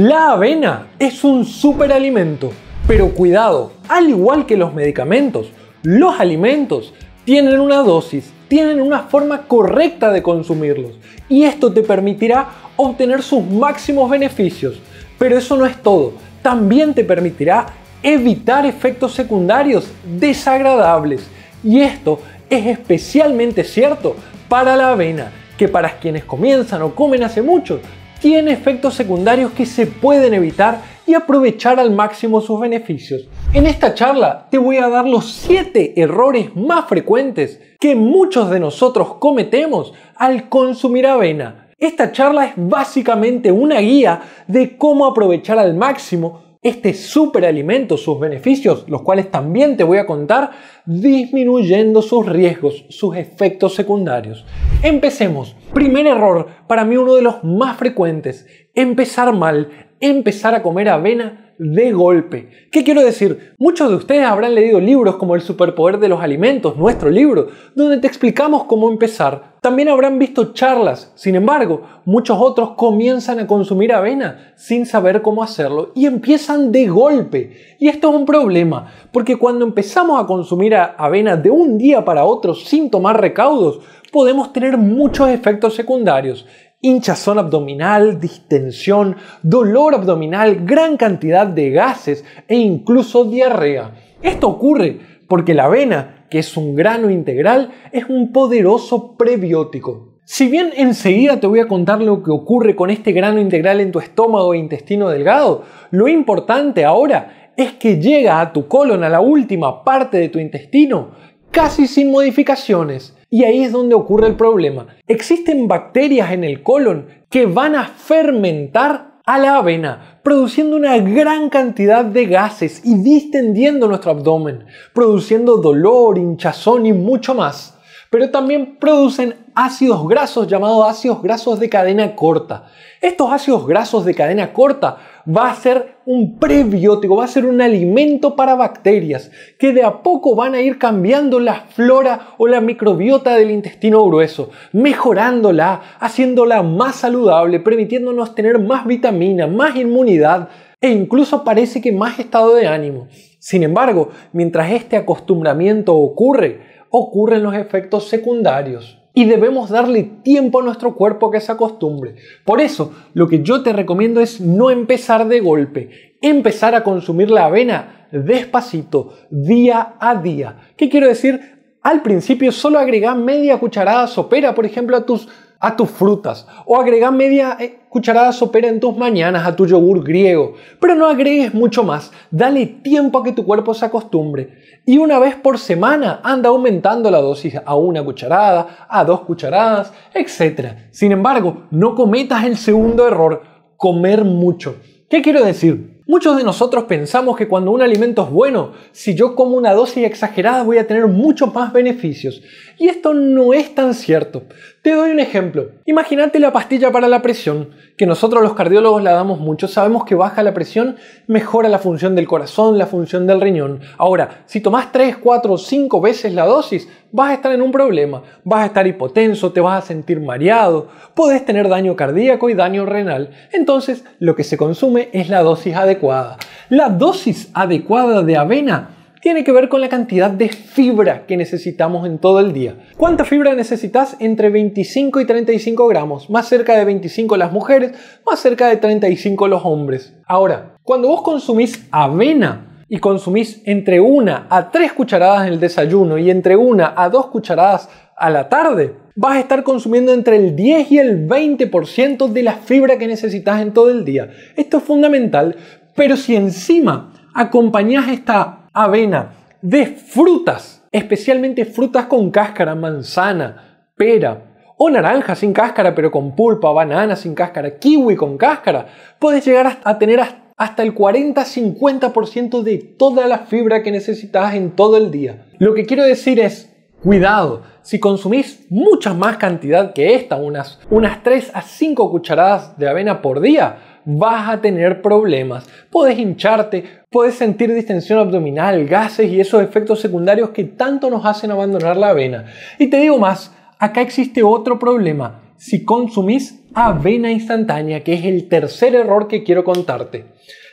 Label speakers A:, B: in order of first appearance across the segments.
A: La avena es un superalimento, pero cuidado, al igual que los medicamentos, los alimentos tienen una dosis, tienen una forma correcta de consumirlos y esto te permitirá obtener sus máximos beneficios. Pero eso no es todo, también te permitirá evitar efectos secundarios desagradables y esto es especialmente cierto para la avena, que para quienes comienzan o comen hace mucho tiene efectos secundarios que se pueden evitar y aprovechar al máximo sus beneficios. En esta charla te voy a dar los 7 errores más frecuentes que muchos de nosotros cometemos al consumir avena. Esta charla es básicamente una guía de cómo aprovechar al máximo este superalimento, sus beneficios, los cuales también te voy a contar, disminuyendo sus riesgos, sus efectos secundarios. Empecemos. Primer error, para mí uno de los más frecuentes, empezar mal, empezar a comer avena de golpe. ¿Qué quiero decir? Muchos de ustedes habrán leído libros como El superpoder de los alimentos, nuestro libro, donde te explicamos cómo empezar. También habrán visto charlas, sin embargo, muchos otros comienzan a consumir avena sin saber cómo hacerlo y empiezan de golpe. Y esto es un problema, porque cuando empezamos a consumir avena de un día para otro sin tomar recaudos, podemos tener muchos efectos secundarios hinchazón abdominal, distensión, dolor abdominal, gran cantidad de gases e incluso diarrea. Esto ocurre porque la avena, que es un grano integral, es un poderoso prebiótico. Si bien enseguida te voy a contar lo que ocurre con este grano integral en tu estómago e intestino delgado, lo importante ahora es que llega a tu colon, a la última parte de tu intestino, casi sin modificaciones y ahí es donde ocurre el problema. Existen bacterias en el colon que van a fermentar a la avena, produciendo una gran cantidad de gases y distendiendo nuestro abdomen, produciendo dolor, hinchazón y mucho más pero también producen ácidos grasos llamados ácidos grasos de cadena corta. Estos ácidos grasos de cadena corta va a ser un prebiótico, va a ser un alimento para bacterias que de a poco van a ir cambiando la flora o la microbiota del intestino grueso, mejorándola, haciéndola más saludable, permitiéndonos tener más vitamina, más inmunidad e incluso parece que más estado de ánimo. Sin embargo, mientras este acostumbramiento ocurre, ocurren los efectos secundarios y debemos darle tiempo a nuestro cuerpo que se acostumbre. Por eso, lo que yo te recomiendo es no empezar de golpe, empezar a consumir la avena despacito, día a día. ¿Qué quiero decir? Al principio solo agrega media cucharada sopera, por ejemplo, a tus a tus frutas o agrega media eh, cucharada sopera en tus mañanas a tu yogur griego, pero no agregues mucho más, dale tiempo a que tu cuerpo se acostumbre y una vez por semana anda aumentando la dosis a una cucharada, a dos cucharadas, etc. Sin embargo, no cometas el segundo error, comer mucho. ¿Qué quiero decir? Muchos de nosotros pensamos que cuando un alimento es bueno, si yo como una dosis exagerada voy a tener muchos más beneficios. Y esto no es tan cierto. Te doy un ejemplo. Imagínate la pastilla para la presión, que nosotros los cardiólogos la damos mucho, sabemos que baja la presión, mejora la función del corazón, la función del riñón. Ahora, si tomas 3, 4, 5 veces la dosis, vas a estar en un problema, vas a estar hipotenso, te vas a sentir mareado, podés tener daño cardíaco y daño renal. Entonces, lo que se consume es la dosis adecuada. La dosis adecuada de avena tiene que ver con la cantidad de fibra que necesitamos en todo el día. ¿Cuánta fibra necesitas? Entre 25 y 35 gramos, más cerca de 25 las mujeres, más cerca de 35 los hombres. Ahora, cuando vos consumís avena, y consumís entre una a tres cucharadas en el desayuno y entre una a dos cucharadas a la tarde, vas a estar consumiendo entre el 10 y el 20% de la fibra que necesitas en todo el día. Esto es fundamental, pero si encima acompañás esta avena, de frutas, especialmente frutas con cáscara, manzana, pera, o naranja sin cáscara pero con pulpa, banana sin cáscara, kiwi con cáscara, puedes llegar a tener hasta el 40-50% de toda la fibra que necesitas en todo el día. Lo que quiero decir es, cuidado, si consumís mucha más cantidad que esta, unas, unas 3 a 5 cucharadas de avena por día, vas a tener problemas. Puedes hincharte, puedes sentir distensión abdominal, gases y esos efectos secundarios que tanto nos hacen abandonar la avena. Y te digo más, acá existe otro problema. Si consumís avena instantánea, que es el tercer error que quiero contarte.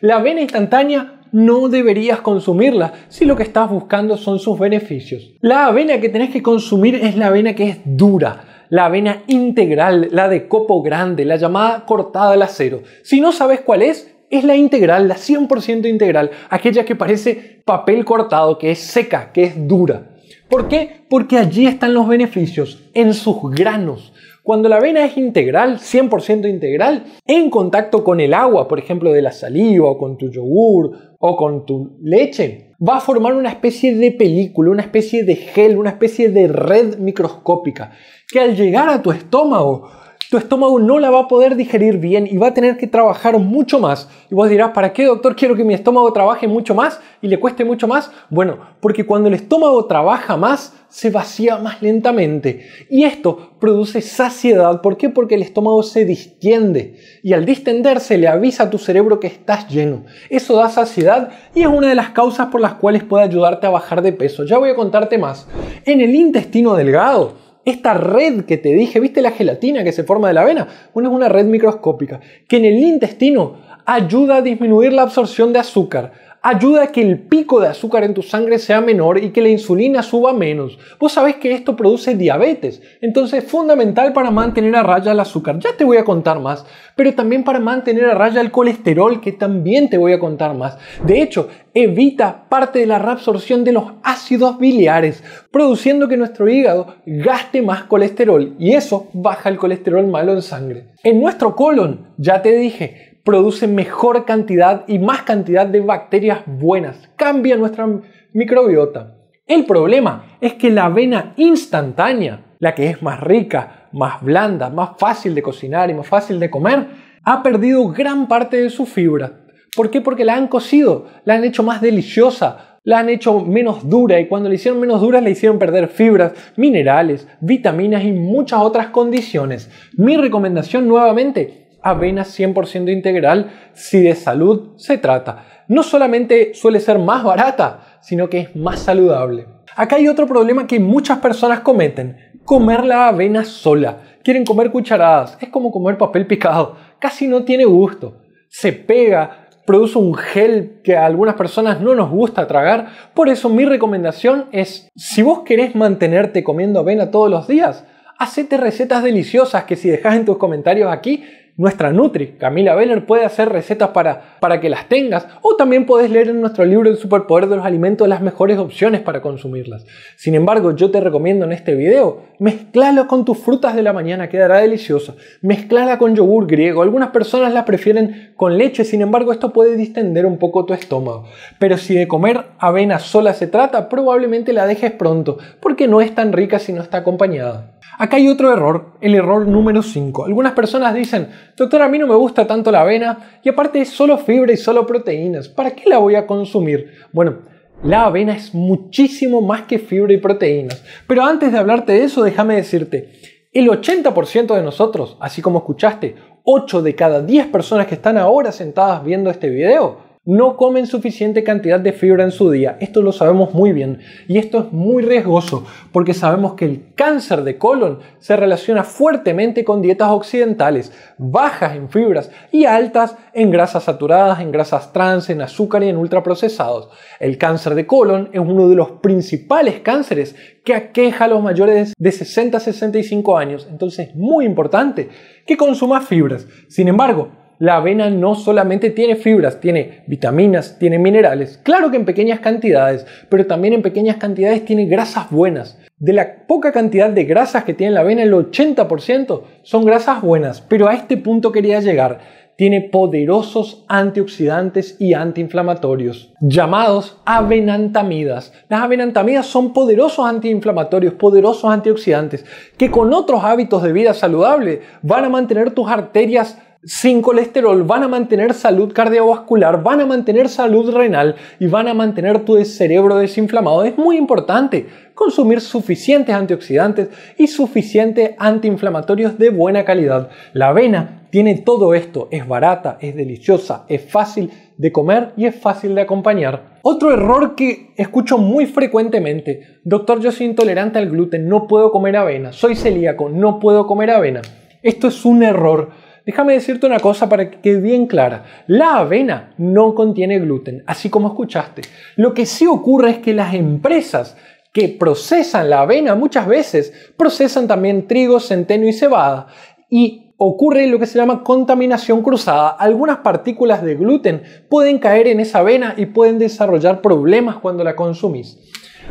A: La avena instantánea no deberías consumirla si lo que estás buscando son sus beneficios. La avena que tenés que consumir es la avena que es dura, la avena integral, la de copo grande, la llamada cortada al acero. Si no sabes cuál es, es la integral, la 100% integral, aquella que parece papel cortado, que es seca, que es dura. ¿Por qué? Porque allí están los beneficios, en sus granos. Cuando la avena es integral, 100% integral, en contacto con el agua, por ejemplo, de la saliva o con tu yogur o con tu leche, va a formar una especie de película, una especie de gel, una especie de red microscópica que al llegar a tu estómago tu estómago no la va a poder digerir bien y va a tener que trabajar mucho más. Y vos dirás, ¿para qué doctor quiero que mi estómago trabaje mucho más y le cueste mucho más? Bueno, porque cuando el estómago trabaja más, se vacía más lentamente. Y esto produce saciedad. ¿Por qué? Porque el estómago se distiende. Y al distenderse le avisa a tu cerebro que estás lleno. Eso da saciedad y es una de las causas por las cuales puede ayudarte a bajar de peso. Ya voy a contarte más. En el intestino delgado, esta red que te dije, ¿viste la gelatina que se forma de la avena? Bueno, es una red microscópica que en el intestino ayuda a disminuir la absorción de azúcar, ayuda a que el pico de azúcar en tu sangre sea menor y que la insulina suba menos. Vos sabés que esto produce diabetes, entonces es fundamental para mantener a raya el azúcar. Ya te voy a contar más, pero también para mantener a raya el colesterol, que también te voy a contar más. De hecho, evita parte de la reabsorción de los ácidos biliares, produciendo que nuestro hígado gaste más colesterol y eso baja el colesterol malo en sangre. En nuestro colon, ya te dije, produce mejor cantidad y más cantidad de bacterias buenas. Cambia nuestra microbiota. El problema es que la avena instantánea, la que es más rica, más blanda, más fácil de cocinar y más fácil de comer, ha perdido gran parte de su fibra. ¿Por qué? Porque la han cocido, la han hecho más deliciosa, la han hecho menos dura y cuando la hicieron menos dura le hicieron perder fibras, minerales, vitaminas y muchas otras condiciones. Mi recomendación nuevamente avena 100% integral si de salud se trata. No solamente suele ser más barata, sino que es más saludable. Acá hay otro problema que muchas personas cometen, comer la avena sola. Quieren comer cucharadas, es como comer papel picado, casi no tiene gusto. Se pega, produce un gel que a algunas personas no nos gusta tragar, por eso mi recomendación es, si vos querés mantenerte comiendo avena todos los días, hacete recetas deliciosas que si dejás en tus comentarios aquí, nuestra Nutri. Camila Beller puede hacer recetas para, para que las tengas o también puedes leer en nuestro libro El superpoder de los alimentos las mejores opciones para consumirlas. Sin embargo, yo te recomiendo en este video, mezclalo con tus frutas de la mañana, quedará deliciosa. Mezclala con yogur griego. Algunas personas las prefieren con leche, sin embargo, esto puede distender un poco tu estómago. Pero si de comer avena sola se trata, probablemente la dejes pronto, porque no es tan rica si no está acompañada. Acá hay otro error, el error número 5. Algunas personas dicen, doctor, a mí no me gusta tanto la avena y aparte es solo fibra y solo proteínas. ¿Para qué la voy a consumir? Bueno, la avena es muchísimo más que fibra y proteínas. Pero antes de hablarte de eso, déjame decirte, el 80% de nosotros, así como escuchaste, 8 de cada 10 personas que están ahora sentadas viendo este video, no comen suficiente cantidad de fibra en su día. Esto lo sabemos muy bien y esto es muy riesgoso porque sabemos que el cáncer de colon se relaciona fuertemente con dietas occidentales, bajas en fibras y altas en grasas saturadas, en grasas trans, en azúcar y en ultraprocesados. El cáncer de colon es uno de los principales cánceres que aqueja a los mayores de 60 a 65 años. Entonces es muy importante que consumas fibras. Sin embargo, la avena no solamente tiene fibras, tiene vitaminas, tiene minerales, claro que en pequeñas cantidades, pero también en pequeñas cantidades tiene grasas buenas. De la poca cantidad de grasas que tiene la avena, el 80% son grasas buenas, pero a este punto quería llegar. Tiene poderosos antioxidantes y antiinflamatorios, llamados avenantamidas. Las avenantamidas son poderosos antiinflamatorios, poderosos antioxidantes, que con otros hábitos de vida saludable van a mantener tus arterias sin colesterol, van a mantener salud cardiovascular, van a mantener salud renal y van a mantener tu cerebro desinflamado. Es muy importante consumir suficientes antioxidantes y suficientes antiinflamatorios de buena calidad. La avena tiene todo esto, es barata, es deliciosa, es fácil de comer y es fácil de acompañar. Otro error que escucho muy frecuentemente, doctor, yo soy intolerante al gluten, no puedo comer avena, soy celíaco, no puedo comer avena. Esto es un error Déjame decirte una cosa para que quede bien clara. La avena no contiene gluten, así como escuchaste. Lo que sí ocurre es que las empresas que procesan la avena muchas veces procesan también trigo, centeno y cebada. Y ocurre lo que se llama contaminación cruzada. Algunas partículas de gluten pueden caer en esa avena y pueden desarrollar problemas cuando la consumís.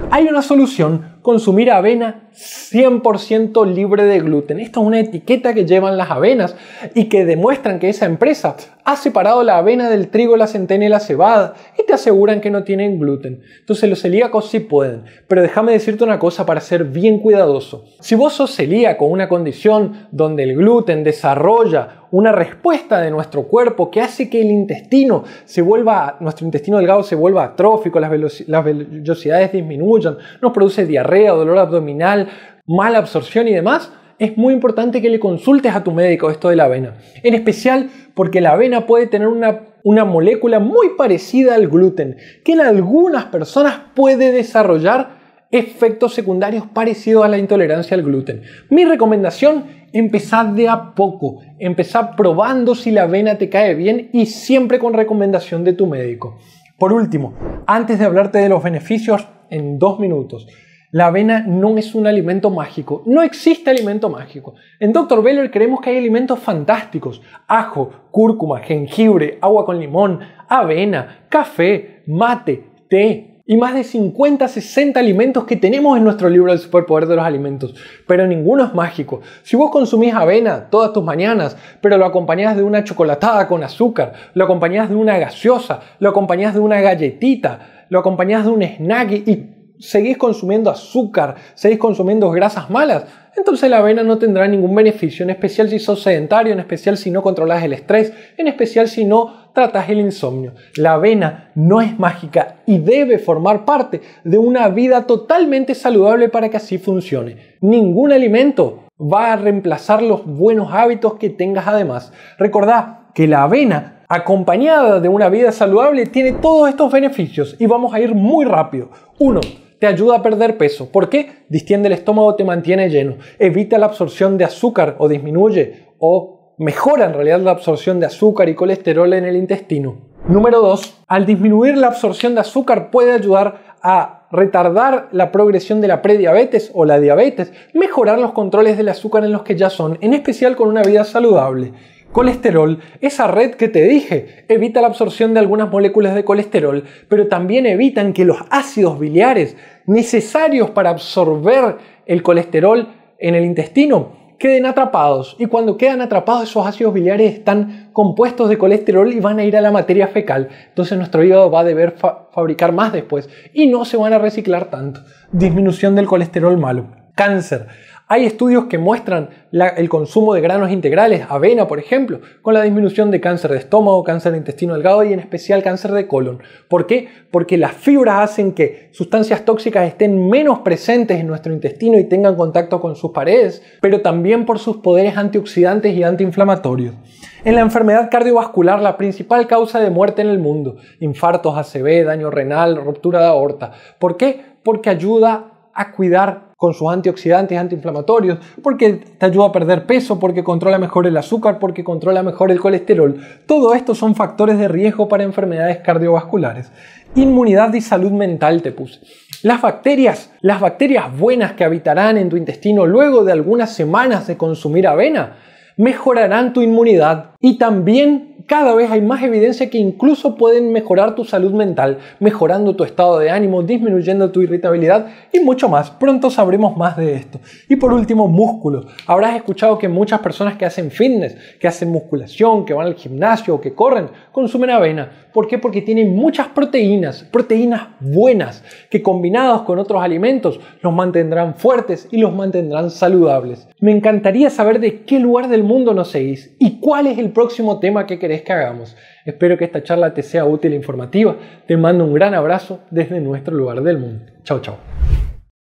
A: Hay una solución, consumir avena 100% libre de gluten. Esta es una etiqueta que llevan las avenas y que demuestran que esa empresa ha separado la avena del trigo, la centena y la cebada y te aseguran que no tienen gluten. Entonces los celíacos sí pueden, pero déjame decirte una cosa para ser bien cuidadoso. Si vos sos celíaco, una condición donde el gluten desarrolla una respuesta de nuestro cuerpo que hace que el intestino se vuelva, nuestro intestino delgado se vuelva atrófico, las, las velocidades disminuyan, nos produce diarrea, dolor abdominal, mala absorción y demás, es muy importante que le consultes a tu médico esto de la avena. En especial porque la avena puede tener una, una, molécula muy parecida al gluten, que en algunas personas puede desarrollar efectos secundarios parecidos a la intolerancia al gluten. Mi recomendación Empezad de a poco, empezad probando si la avena te cae bien y siempre con recomendación de tu médico. Por último, antes de hablarte de los beneficios en dos minutos, la avena no es un alimento mágico. No existe alimento mágico. En Dr. Beller creemos que hay alimentos fantásticos. Ajo, cúrcuma, jengibre, agua con limón, avena, café, mate, té, y más de 50, 60 alimentos que tenemos en nuestro libro El superpoder de los alimentos, pero ninguno es mágico. Si vos consumís avena todas tus mañanas, pero lo acompañás de una chocolatada con azúcar, lo acompañás de una gaseosa, lo acompañás de una galletita, lo acompañás de un snack y seguís consumiendo azúcar, seguís consumiendo grasas malas, entonces la avena no tendrá ningún beneficio, en especial si sos sedentario, en especial si no controlas el estrés, en especial si no tratas el insomnio. La avena no es mágica y debe formar parte de una vida totalmente saludable para que así funcione. Ningún alimento va a reemplazar los buenos hábitos que tengas además. Recordá que la avena acompañada de una vida saludable tiene todos estos beneficios y vamos a ir muy rápido. 1 te ayuda a perder peso. ¿Por qué? Distiende el estómago, te mantiene lleno, evita la absorción de azúcar o disminuye o mejora en realidad la absorción de azúcar y colesterol en el intestino. Número 2. Al disminuir la absorción de azúcar puede ayudar a retardar la progresión de la prediabetes o la diabetes, mejorar los controles del azúcar en los que ya son, en especial con una vida saludable. Colesterol, esa red que te dije, evita la absorción de algunas moléculas de colesterol, pero también evitan que los ácidos biliares necesarios para absorber el colesterol en el intestino queden atrapados y cuando quedan atrapados esos ácidos biliares están compuestos de colesterol y van a ir a la materia fecal. Entonces nuestro hígado va a deber fabricar más después y no se van a reciclar tanto. Disminución del colesterol malo. Cáncer. Hay estudios que muestran el consumo de granos integrales, avena por ejemplo, con la disminución de cáncer de estómago, cáncer de intestino delgado y en especial cáncer de colon. ¿Por qué? Porque las fibras hacen que sustancias tóxicas estén menos presentes en nuestro intestino y tengan contacto con sus paredes, pero también por sus poderes antioxidantes y antiinflamatorios. En la enfermedad cardiovascular, la principal causa de muerte en el mundo, infartos, ACV, daño renal, ruptura de aorta. ¿Por qué? Porque ayuda a cuidar con sus antioxidantes, antiinflamatorios, porque te ayuda a perder peso, porque controla mejor el azúcar, porque controla mejor el colesterol. Todo esto son factores de riesgo para enfermedades cardiovasculares. Inmunidad y salud mental te puse. Las bacterias, las bacterias buenas que habitarán en tu intestino luego de algunas semanas de consumir avena, mejorarán tu inmunidad y también cada vez hay más evidencia que incluso pueden mejorar tu salud mental, mejorando tu estado de ánimo, disminuyendo tu irritabilidad y mucho más. Pronto sabremos más de esto. Y por último, músculos. Habrás escuchado que muchas personas que hacen fitness, que hacen musculación, que van al gimnasio o que corren, consumen avena. ¿Por qué? Porque tienen muchas proteínas, proteínas buenas, que combinadas con otros alimentos los mantendrán fuertes y los mantendrán saludables. Me encantaría saber de qué lugar del mundo nos seguís y cuál es el próximo tema que querés que hagamos. Espero que esta charla te sea útil e informativa. Te mando un gran abrazo desde nuestro lugar del mundo. Chao, chao.